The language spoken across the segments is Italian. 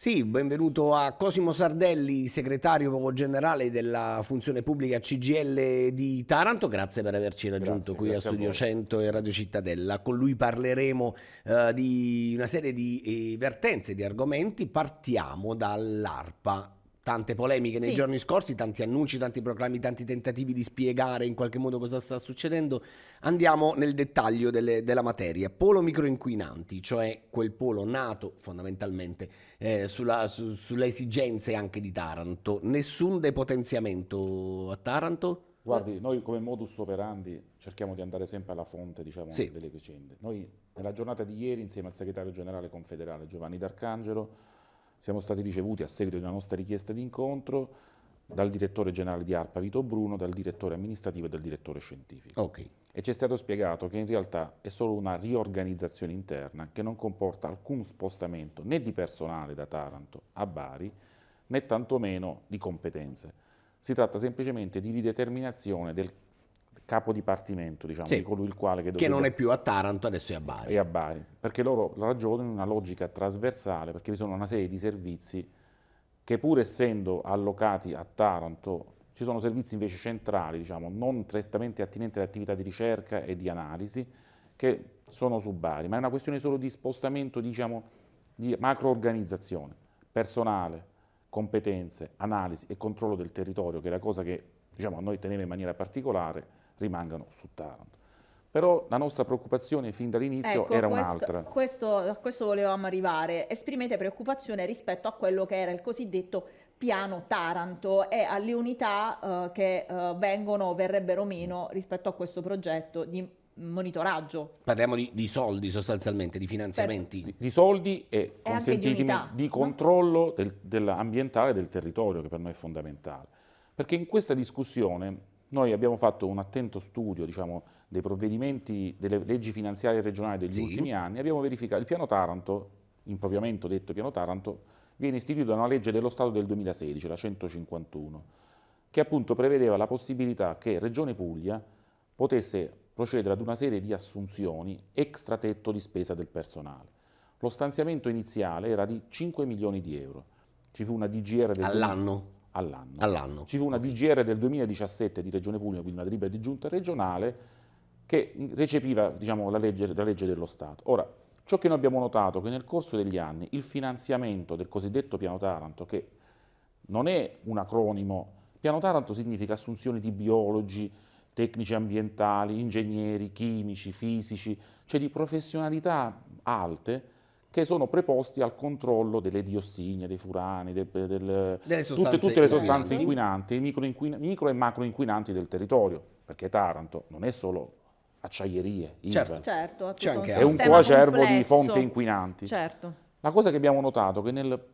Sì, benvenuto a Cosimo Sardelli, segretario generale della funzione pubblica CGL di Taranto. Grazie per averci raggiunto grazie, qui grazie a Studio a 100 e Radio Cittadella. Con lui parleremo eh, di una serie di eh, vertenze, di argomenti. Partiamo dall'ARPA tante polemiche nei giorni scorsi, tanti annunci, tanti proclami, tanti tentativi di spiegare in qualche modo cosa sta succedendo. Andiamo nel dettaglio delle, della materia. Polo microinquinanti, cioè quel polo nato fondamentalmente eh, sulla, su, sulle esigenze anche di Taranto. Nessun depotenziamento a Taranto? Guardi, noi come modus operandi cerchiamo di andare sempre alla fonte diciamo, sì. delle vicende. Noi nella giornata di ieri, insieme al segretario generale confederale Giovanni D'Arcangelo, siamo stati ricevuti a seguito di una nostra richiesta di incontro dal direttore generale di ARPA Vito Bruno, dal direttore amministrativo e dal direttore scientifico. Okay. E ci è stato spiegato che in realtà è solo una riorganizzazione interna che non comporta alcun spostamento né di personale da Taranto a Bari né tantomeno di competenze. Si tratta semplicemente di rideterminazione del capo dipartimento, diciamo, sì, di colui il quale... Che, che non è più a Taranto, adesso è a Bari. È a Bari, perché loro ragionano in una logica trasversale, perché vi sono una serie di servizi che pur essendo allocati a Taranto, ci sono servizi invece centrali, diciamo, non strettamente attinenti alle attività di ricerca e di analisi, che sono su Bari, ma è una questione solo di spostamento, diciamo, di macro-organizzazione, personale, competenze, analisi e controllo del territorio, che è la cosa che diciamo, a noi teneva in maniera particolare, rimangano su Taranto. Però la nostra preoccupazione fin dall'inizio ecco, era un'altra. Questo, a questo, volevamo arrivare. Esprimete preoccupazione rispetto a quello che era il cosiddetto piano Taranto e alle unità eh, che eh, vengono o verrebbero meno rispetto a questo progetto di monitoraggio. Parliamo di, di soldi sostanzialmente, di finanziamenti. Per, di, di, soldi e, e consentitemi, di, unità, di controllo no? del, dell'ambientale del territorio che per noi è fondamentale. Perché in questa discussione noi abbiamo fatto un attento studio diciamo, dei provvedimenti, delle leggi finanziarie regionali degli sì. ultimi anni, abbiamo verificato il piano Taranto, impropriamente detto piano Taranto, viene istituito da una legge dello Stato del 2016, la 151, che appunto prevedeva la possibilità che Regione Puglia potesse procedere ad una serie di assunzioni extratetto di spesa del personale. Lo stanziamento iniziale era di 5 milioni di euro. Ci fu una DGR del all'anno all'anno. all'anno. Ci fu una DGR del 2017 di Regione Puglia, quindi una delibera di giunta regionale, che recepiva diciamo, la, legge, la legge dello Stato. Ora, Ciò che noi abbiamo notato è che nel corso degli anni il finanziamento del cosiddetto piano Taranto, che non è un acronimo, piano Taranto significa assunzioni di biologi, tecnici ambientali, ingegneri, chimici, fisici, cioè di professionalità alte che sono preposti al controllo delle diossine, dei furani, de, de, de, delle tutte, tutte, le sostanze inquinanti, micro, inquina, micro e macro inquinanti del territorio, perché Taranto non è solo acciaierie, certo, certo un è un coacervo complesso. di fonti inquinanti. Certo. La cosa che abbiamo notato è che nel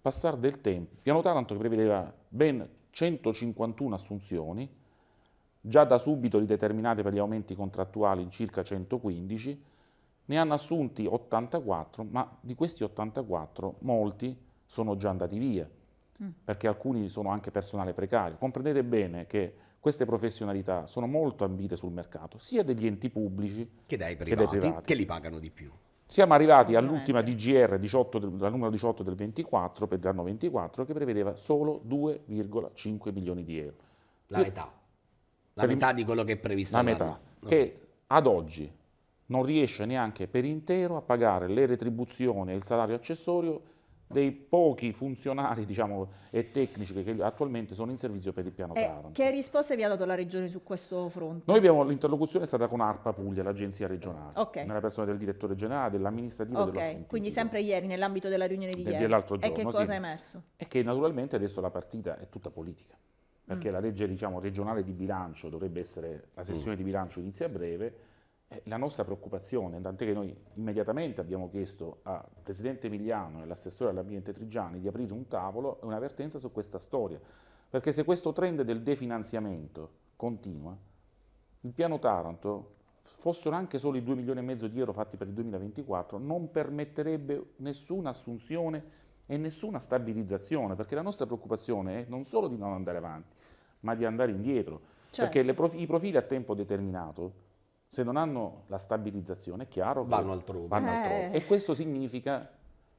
passare del tempo, il piano Taranto che prevedeva ben 151 assunzioni, già da subito rideterminate per gli aumenti contrattuali in circa 115, ne hanno assunti 84, ma di questi 84 molti sono già andati via, mm. perché alcuni sono anche personale precario. Comprendete bene che queste professionalità sono molto ambite sul mercato, sia degli enti pubblici che dai privati, che, dai privati. che li pagano di più. Siamo arrivati all'ultima DGR, 18 la numero 18 del 24, per l'anno 24, che prevedeva solo 2,5 milioni di euro. La metà. La metà di quello che è previsto. La metà. Che ad oggi non riesce neanche per intero a pagare le retribuzioni e il salario accessorio dei pochi funzionari diciamo, e tecnici che attualmente sono in servizio per il piano eh, Taranto. Che risposte vi ha dato la Regione su questo fronte? Noi abbiamo l'interlocuzione stata con ARPA Puglia, l'agenzia regionale, okay. nella persona del direttore generale, dell'amministrativo okay. dello scientifico. Quindi sempre ieri, nell'ambito della riunione di De, ieri. Dell'altro giorno, E che cosa sì. è emerso? E che naturalmente adesso la partita è tutta politica, perché mm. la legge diciamo, regionale di bilancio dovrebbe essere, la sessione mm. di bilancio inizia a breve, la nostra preoccupazione, tant'è che noi immediatamente abbiamo chiesto al Presidente Emiliano e all'assessore all'ambiente Trigiani di aprire un tavolo e un'avvertenza su questa storia, perché se questo trend del definanziamento continua, il piano Taranto, fossero anche solo i 2 milioni e mezzo di euro fatti per il 2024, non permetterebbe nessuna assunzione e nessuna stabilizzazione, perché la nostra preoccupazione è non solo di non andare avanti, ma di andare indietro, certo. perché prof i profili a tempo determinato se non hanno la stabilizzazione, è chiaro vanno che altrove. vanno eh. altrove. E questo significa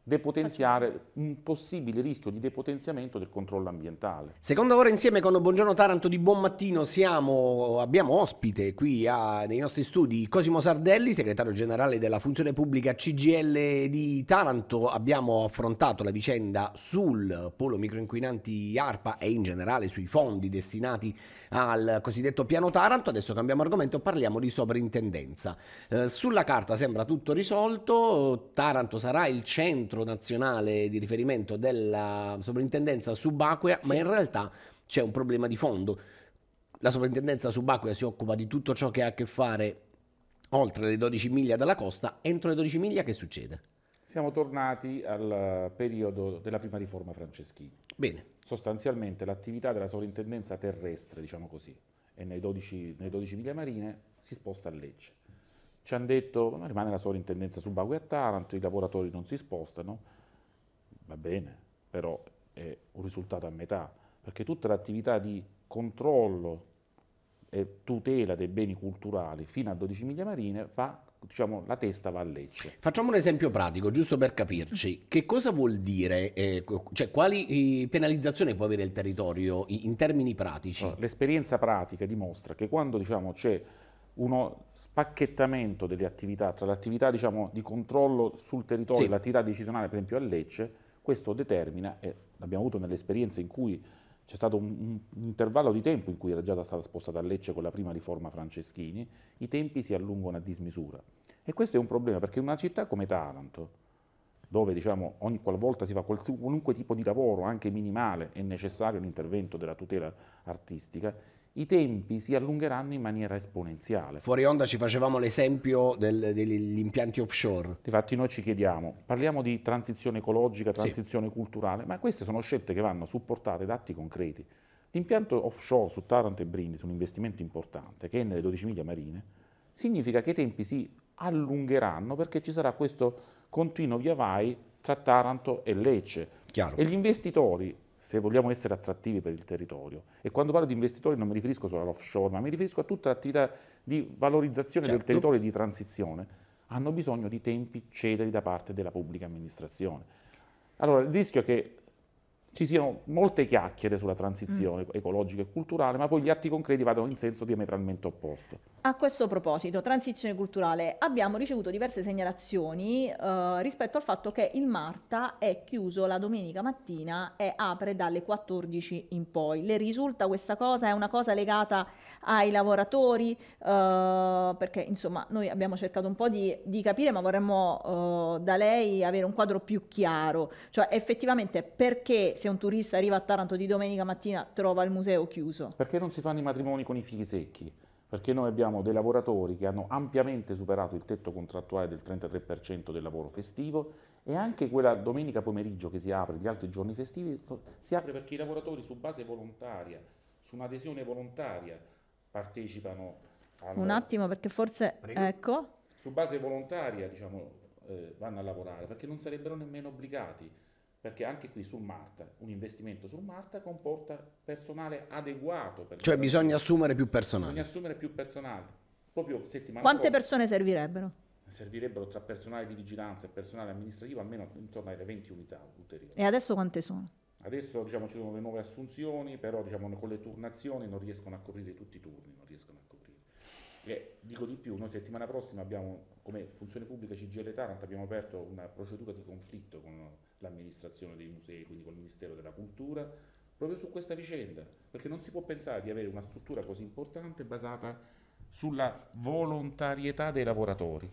depotenziare un possibile rischio di depotenziamento del controllo ambientale. Seconda ora insieme con Buongiorno Taranto di Buon Mattino siamo, abbiamo ospite qui a, nei nostri studi Cosimo Sardelli, segretario generale della funzione pubblica CGL di Taranto. Abbiamo affrontato la vicenda sul polo microinquinanti ARPA e in generale sui fondi destinati al cosiddetto piano Taranto. Adesso cambiamo argomento e parliamo di sovrintendenza. Eh, sulla carta sembra tutto risolto, Taranto sarà il centro centro nazionale di riferimento della sovrintendenza subacquea, sì. ma in realtà c'è un problema di fondo. La sovrintendenza subacquea si occupa di tutto ciò che ha a che fare oltre le 12 miglia dalla costa. Entro le 12 miglia che succede? Siamo tornati al periodo della prima riforma Franceschini. Bene. Sostanzialmente l'attività della sovrintendenza terrestre, diciamo così, e nei 12, 12 miglia marine si sposta a legge. Ci hanno detto, ma rimane la sovrintendenza su Bagui a Taranto, i lavoratori non si spostano, va bene, però è un risultato a metà, perché tutta l'attività di controllo e tutela dei beni culturali fino a 12 miglia marine va diciamo, la testa va a Lecce. Facciamo un esempio pratico, giusto per capirci. Che cosa vuol dire, eh, cioè quali eh, penalizzazioni può avere il territorio in, termini pratici? l'esperienza pratica dimostra che quando diciamo, c'è uno spacchettamento delle attività, tra l'attività diciamo, di controllo sul territorio e l'attività decisionale, per esempio a Lecce, questo determina, e l'abbiamo avuto nelle esperienze in cui c'è stato un, un, intervallo di tempo in cui era già stata spostata a Lecce con la prima riforma Franceschini, i tempi si allungano a dismisura. E questo è un problema perché una città come Taranto, dove diciamo, ogni qualvolta si fa qualunque tipo di lavoro, anche minimale, è necessario l'intervento della tutela artistica, i tempi si allungheranno in maniera esponenziale. Fuori onda ci facevamo l'esempio del, degli impianti offshore. Infatti noi ci chiediamo, parliamo di transizione ecologica, transizione sì. culturale, ma queste sono scelte che vanno supportate da atti concreti. L'impianto offshore su Taranto e Brindisi, un investimento importante, che è nelle 12 miglia marine, significa che i tempi si allungheranno perché ci sarà questo continuo via vai tra Taranto e Lecce. Chiaro. E gli investitori se vogliamo essere attrattivi per il territorio. E quando parlo di investitori non mi riferisco solo all'offshore, ma mi riferisco a tutta l'attività di valorizzazione certo. del territorio e di transizione, hanno bisogno di tempi celeri da parte della pubblica amministrazione. Allora, il rischio è che ci siano molte chiacchiere sulla transizione mm. ecologica e culturale, ma poi gli atti concreti vadano in senso diametralmente opposto. A questo proposito, transizione culturale, abbiamo ricevuto diverse segnalazioni eh, rispetto al fatto che il Marta è chiuso la domenica mattina e apre dalle 14 in poi. Le risulta questa cosa? È una cosa legata ai lavoratori? Eh, perché insomma noi abbiamo cercato un po' di, di capire, ma vorremmo eh, da lei avere un quadro più chiaro, cioè effettivamente perché se un turista arriva a Taranto di domenica mattina trova il museo chiuso. Perché non si fanno i matrimoni con i fichi secchi? Perché noi abbiamo dei lavoratori che hanno ampiamente superato il tetto contrattuale del 33% del lavoro festivo e anche quella domenica pomeriggio che si apre, gli altri giorni festivi, si apre perché i lavoratori su base volontaria, su un'adesione volontaria partecipano. Al... Un attimo perché forse, Prego. ecco. Su base volontaria diciamo, eh, vanno a lavorare perché non sarebbero nemmeno obbligati perché anche qui su Marta, un investimento su Marta comporta personale adeguato. cioè bisogna assumere più personale. Bisogna assumere più personale. Proprio settimana Quante dopo, persone servirebbero? Servirebbero tra personale di vigilanza e personale amministrativo almeno intorno alle 20 unità ulteriori. E adesso quante sono? Adesso diciamo, ci sono le nuove assunzioni, però diciamo, con le turnazioni non riescono a coprire tutti i turni, non riescono a coprire. Perché dico di più, noi settimana prossima abbiamo, come Funzione Pubblica CGL Taranto, abbiamo aperto una procedura di conflitto con l'amministrazione dei musei, quindi con il Ministero della Cultura, proprio su questa vicenda, perché non si può pensare di avere una struttura così importante basata sulla volontarietà dei lavoratori.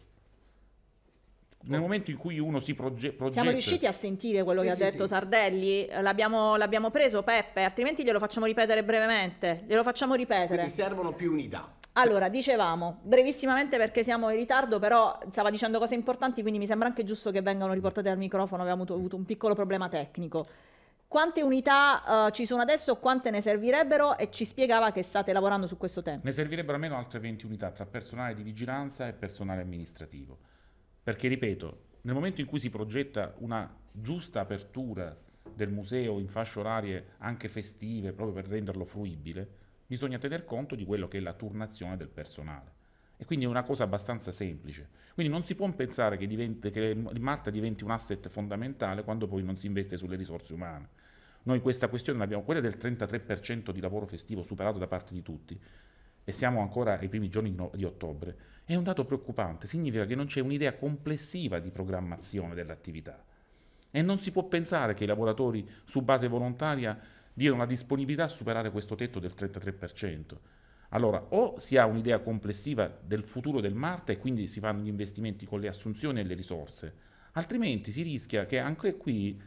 Nel momento in cui uno si proge- progetta... Siamo riusciti a sentire quello sì, che sì, ha detto sì. Sardelli? L'abbiamo, l'abbiamo, preso Peppe, altrimenti glielo facciamo ripetere brevemente. Glielo facciamo ripetere. Quindi servono più unità. Allora, dicevamo, brevissimamente perché siamo in ritardo, però stava dicendo cose importanti, quindi mi sembra anche giusto che vengano riportate al microfono, avevamo avuto un piccolo problema tecnico. Quante unità uh, ci sono adesso, quante ne servirebbero e ci spiegava che state lavorando su questo tema. Ne servirebbero almeno altre 20 unità tra personale di vigilanza e personale amministrativo. Perché, ripeto, nel momento in cui si progetta una giusta apertura del museo in fasce orarie anche festive, proprio per renderlo fruibile, bisogna tener conto di quello che è la turnazione del personale. E quindi è una cosa abbastanza semplice. Quindi non si può pensare che, diventi, che Malta diventi un asset fondamentale quando poi non si investe sulle risorse umane. Noi questa questione l'abbiamo, quella del 33% di lavoro festivo superato da parte di tutti, e siamo ancora ai primi giorni di ottobre, è un dato preoccupante, significa che non c'è un'idea complessiva di programmazione dell'attività. E non si può pensare che i lavoratori su base volontaria dire una disponibilità a superare questo tetto del 33%. Allora, o si ha un'idea complessiva del futuro del Marte e quindi si fanno gli investimenti con le assunzioni e le risorse, altrimenti si rischia che anche qui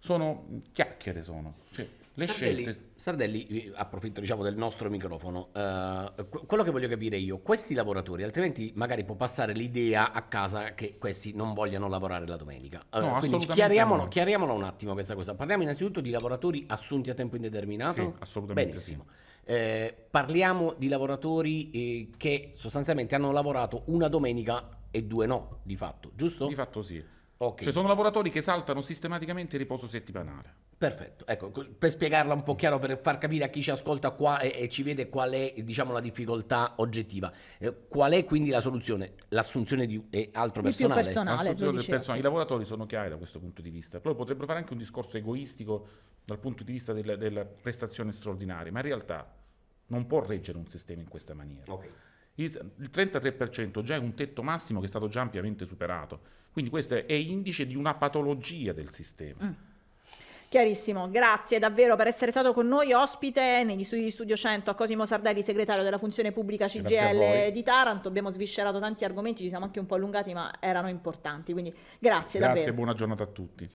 sono chiacchiere. Sono. Cioè, le Sardelli, scelte. Sardelli, eh, approfitto diciamo, del nostro microfono. Uh, quello che voglio capire io, questi lavoratori, altrimenti magari può passare l'idea a casa che questi non vogliano lavorare la domenica. Uh, no, quindi chiariamolo, no. chiariamolo, un attimo questa cosa. Parliamo innanzitutto di lavoratori assunti a tempo indeterminato. Sì, assolutamente. Benissimo. Sì. Eh, parliamo di lavoratori eh, che sostanzialmente hanno lavorato una domenica e due no, di fatto, giusto? Di fatto sì. Okay. Ci cioè, sono lavoratori che saltano sistematicamente il riposo settimanale. Perfetto, ecco, per spiegarla un po' chiaro, per far capire a chi ci ascolta qua e, e ci vede qual è diciamo, la difficoltà oggettiva, eh, qual è quindi la soluzione? L'assunzione di eh, altro di personale? personale L'assunzione del personale. I lavoratori sono chiari da questo punto di vista, poi potrebbero fare anche un discorso egoistico dal punto di vista del, della prestazione straordinaria, ma in realtà non può reggere un sistema in questa maniera. Ok. Il 33% già è un tetto massimo che è stato già ampiamente superato. Quindi questo è indice di una patologia del sistema. Mm. Chiarissimo, grazie davvero per essere stato con noi ospite negli studi di Studio 100 a Cosimo Sardelli, segretario della funzione pubblica CGL di Taranto. Abbiamo sviscerato tanti argomenti, ci siamo anche un po' allungati, ma erano importanti. Quindi grazie, grazie davvero. Grazie e buona giornata a tutti.